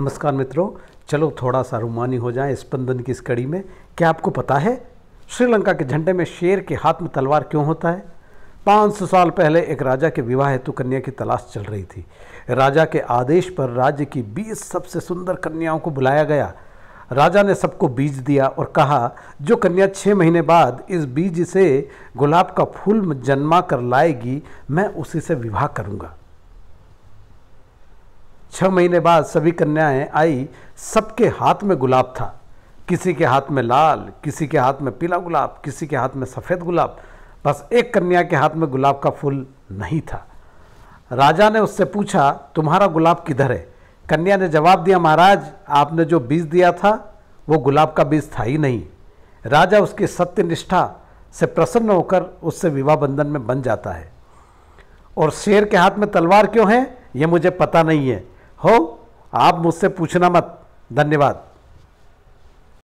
नमस्कार मित्रों चलो थोड़ा सा रूमानी हो जाए स्पंदन की इस कड़ी में क्या आपको पता है श्रीलंका के झंडे में शेर के हाथ में तलवार क्यों होता है पाँच सौ साल पहले एक राजा के विवाह हेतु कन्या की तलाश चल रही थी राजा के आदेश पर राज्य की बीस सबसे सुंदर कन्याओं को बुलाया गया राजा ने सबको बीज दिया और कहा जो कन्या छः महीने बाद इस बीज से गुलाब का फूल जन्मा कर लाएगी मैं उसी से विवाह करूँगा छः महीने बाद सभी कन्याएं आई सबके हाथ में गुलाब था किसी के हाथ में लाल किसी के हाथ में पीला गुलाब किसी के हाथ में सफ़ेद गुलाब बस एक कन्या के हाथ में गुलाब का फूल नहीं था राजा ने उससे पूछा तुम्हारा गुलाब किधर है कन्या ने जवाब दिया महाराज आपने जो बीज दिया था वो गुलाब का बीज था ही नहीं राजा उसकी सत्यनिष्ठा से प्रसन्न होकर उससे विवाह बंधन में बन जाता है और शेर के हाथ में तलवार क्यों है ये मुझे पता नहीं है हो आप मुझसे पूछना मत धन्यवाद